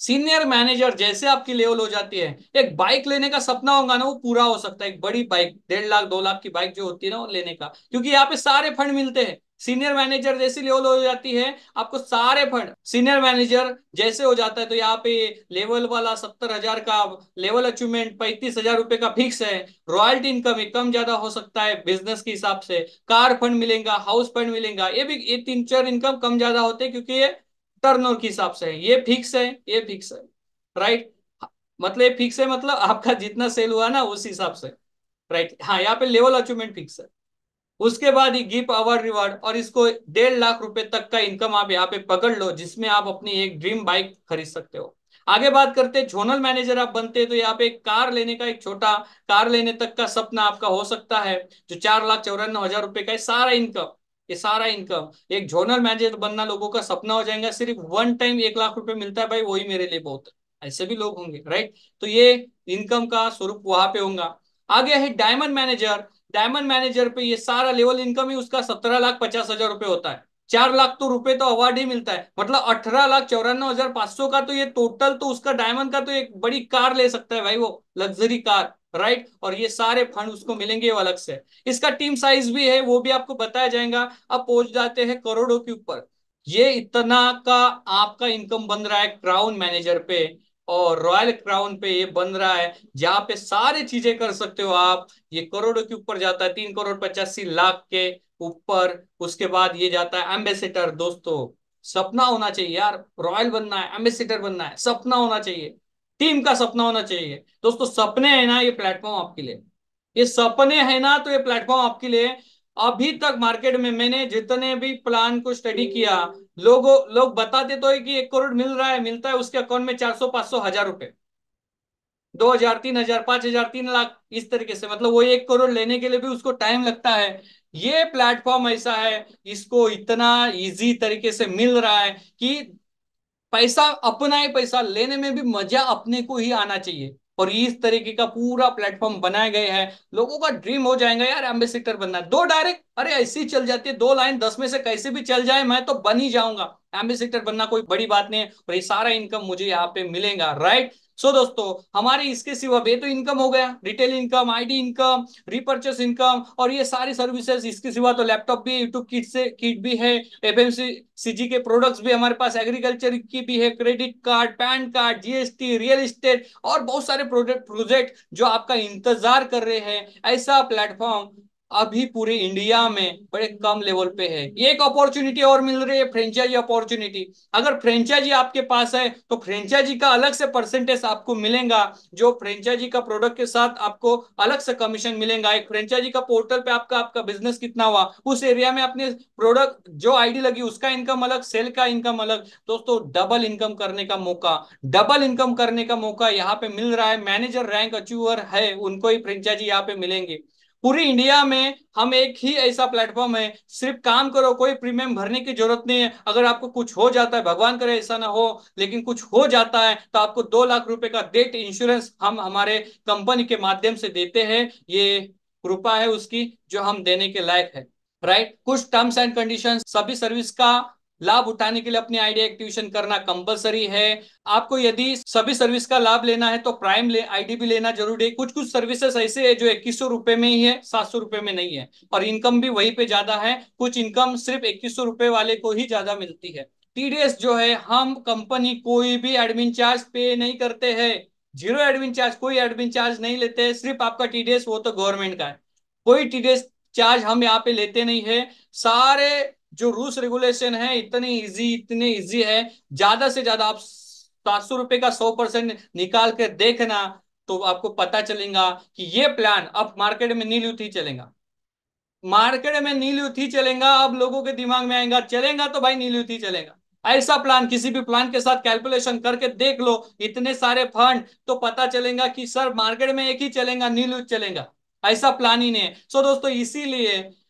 सीनियर मैनेजर जैसे आपकी लेवल हो जाती है एक बाइक लेने का सपना होगा ना वो पूरा हो सकता है एक बड़ी बाइक डेढ़ लाख दो लाख की बाइक जो होती है ना वो लेने का क्योंकि यहाँ पे सारे फंड मिलते हैं सीनियर मैनेजर जैसी लेवल हो जाती है आपको सारे फंड सीनियर मैनेजर जैसे हो जाता है तो यहाँ पे लेवल वाला सत्तर हजार का लेवल अचीवमेंट पैंतीस हजार रुपए का फिक्स है रॉयल्टी इनकम कम ज्यादा हो सकता है बिजनेस के हिसाब से कार फंड मिलेगा हाउस फंड मिलेगा ये भी ये तीन चार इनकम कम ज्यादा होते हैं क्योंकि ये टर्न के हिसाब से है ये फिक्स है ये फिक्स है राइट मतलब ये फिक्स है मतलब आपका जितना सेल हुआ ना उस हिसाब से राइट हाँ यहाँ पे लेवल अचीवमेंट फिक्स है उसके बाद ही गिफ्ट अवार्ड रिवार्ड और इसको डेढ़ लाख रुपए तक का इनकम आप यहाँ पे पकड़ लो जिसमें आप अपनी एक ड्रीम बाइक खरीद सकते हो आगे बात करते हैं जोनल मैनेजर आप बनते हैं तो यहाँ पे एक कार लेने का एक छोटा कार लेने तक का सपना आपका हो सकता है जो चार लाख चौरानवे हजार रुपए का है सारा इनकम ये सारा इनकम एक जोनल मैनेजर बनना लोगों का सपना हो जाएगा सिर्फ वन टाइम एक लाख रुपए मिलता है भाई वही मेरे लिए बहुत ऐसे भी लोग होंगे राइट तो ये इनकम का स्वरूप वहां पे होगा आगे है डायमंड मैनेजर डायमंड मैनेजर पे ये सारा लेवल इनकम ही उसका सत्रह लाख पचास हजार रुपए होता है चार लाख तो रुपए तो अवार्ड ही मिलता है मतलब अठारह लाख चौरानवे हजार पांच सौ का तो ये टोटल तो उसका डायमंड का तो एक बड़ी कार ले सकता है भाई वो लग्जरी कार राइट right? और ये सारे फंड उसको मिलेंगे अलग से इसका टीम साइज भी है वो भी आपको बताया जाएगा अब पहुंच जाते हैं करोड़ों के ऊपर ये इतना का आपका इनकम बन रहा है क्राउन मैनेजर पे और रॉयल क्राउन पे ये बन रहा है जहाँ पे सारे चीजें कर सकते हो आप ये करोड़ों के ऊपर जाता है तीन करोड़ पचासी लाख के ऊपर उसके बाद ये जाता है एम्बेसिडर दोस्तों सपना होना चाहिए यार रॉयल बनना है एम्बेसिडर बनना है सपना होना चाहिए टीम का सपना होना चाहिए दोस्तों सपने है ना ये प्लेटफॉर्म आपके लिए ये सपने है ना तो ये प्लेटफॉर्म आपके लिए अभी तक मार्केट में मैंने जितने भी प्लान को स्टडी किया लोगों लोग बताते तो है कि एक करोड़ मिल रहा है मिलता है उसके अकाउंट में चार सौ पांच सौ हजार रुपए दो हजार तीन हजार पांच हजार तीन लाख इस तरीके से मतलब वो एक करोड़ लेने के लिए भी उसको टाइम लगता है ये प्लेटफॉर्म ऐसा है इसको इतना इजी तरीके से मिल रहा है कि पैसा अपना ही पैसा लेने में भी मजा अपने को ही आना चाहिए और इस तरीके का पूरा प्लेटफॉर्म बनाया गया है लोगों का ड्रीम हो जाएगा यार एम्बेसिडर बनना दो डायरेक्ट अरे ऐसी चल जाती है दो लाइन दस में से कैसे भी चल जाए मैं तो बन ही जाऊंगा एम्बेसिडर बनना कोई बड़ी बात नहीं है और ये सारा इनकम मुझे यहाँ पे मिलेगा राइट सो so, दोस्तों हमारे इसके सिवा बे तो इनकम हो गया retail income ID income repurchase income और ये सारी सर्विसेज इसके सिवा तो लैपटॉप भी यूट्यूब किट से किट भी है एफएमसीजी के प्रोडक्ट्स भी हमारे पास एग्रीकल्चर की भी है credit card PAN card GST real estate और बहुत सारे प्रोजेक्ट प्रोजेक्ट जो आपका इंतजार कर रहे हैं ऐसा प्लेटफॉर्म अभी पूरे इंडिया में बड़े कम लेवल पे है एक अपॉर्चुनिटी और मिल रही है फ्रेंचाइजी अपॉर्चुनिटी अगर फ्रेंचाइजी आपके पास है तो फ्रेंचाइजी का अलग से परसेंटेज आपको मिलेगा जो फ्रेंचाइजी का प्रोडक्ट के साथ आपको अलग से कमीशन मिलेगा एक फ्रेंचाइजी का पोर्टल पे आपका आपका बिजनेस कितना हुआ उस एरिया में आपने प्रोडक्ट जो आईडी लगी उसका इनकम अलग सेल का इनकम अलग दोस्तों डबल इनकम करने का मौका डबल इनकम करने का मौका यहाँ पे मिल रहा है मैनेजर रैंक अचीवर है उनको ही फ्रेंचाइजी यहाँ पे मिलेंगे पूरी इंडिया में हम एक ही ऐसा प्लेटफॉर्म है सिर्फ काम करो कोई प्रीमियम भरने की जरूरत नहीं है अगर आपको कुछ हो जाता है भगवान करे ऐसा ना हो लेकिन कुछ हो जाता है तो आपको दो लाख रुपए का डेट इंश्योरेंस हम हमारे कंपनी के माध्यम से देते हैं ये कृपा है उसकी जो हम देने के लायक है राइट right? कुछ टर्म्स एंड कंडीशन सभी सर्विस का लाभ उठाने के लिए अपनी आईडी एक्टिवेशन करना कंपलसरी है आपको यदि सभी सर्विस का लाभ लेना है तो प्राइम ले, आईडी भी लेना जरूरी है कुछ कुछ सर्विसेस ऐसे है जो इक्कीस सौ रुपए में ही है सात सौ रुपए में नहीं है और इनकम भी वही पे ज्यादा है कुछ इनकम सिर्फ इक्कीस सौ रुपए वाले को ही ज्यादा मिलती है टीडीएस जो है हम कंपनी कोई भी एडमिन चार्ज पे नहीं करते हैं जीरो एडमिन चार्ज कोई एडमिन चार्ज नहीं लेते हैं सिर्फ आपका टीडीएस वो तो गवर्नमेंट का है कोई टीडीएस चार्ज हम यहाँ पे लेते नहीं है सारे जो रूल्स रेगुलेशन है इतने इजी इतने इजी है ज्यादा से ज्यादा आप सात सौ रुपए का सौ परसेंट निकाल कर देखना तो आपको पता चलेगा कि ये प्लान अब मार्केट में नील ही चलेगा मार्केट में नील ही चलेगा अब लोगों के दिमाग में आएगा चलेगा तो भाई नील ही चलेगा ऐसा प्लान किसी भी प्लान के साथ कैलकुलेशन करके देख लो इतने सारे फंड तो पता चलेगा कि सर मार्केट में एक ही चलेगा नील चलेगा ऐसा प्लान ही नहीं है सो दोस्तों इसीलिए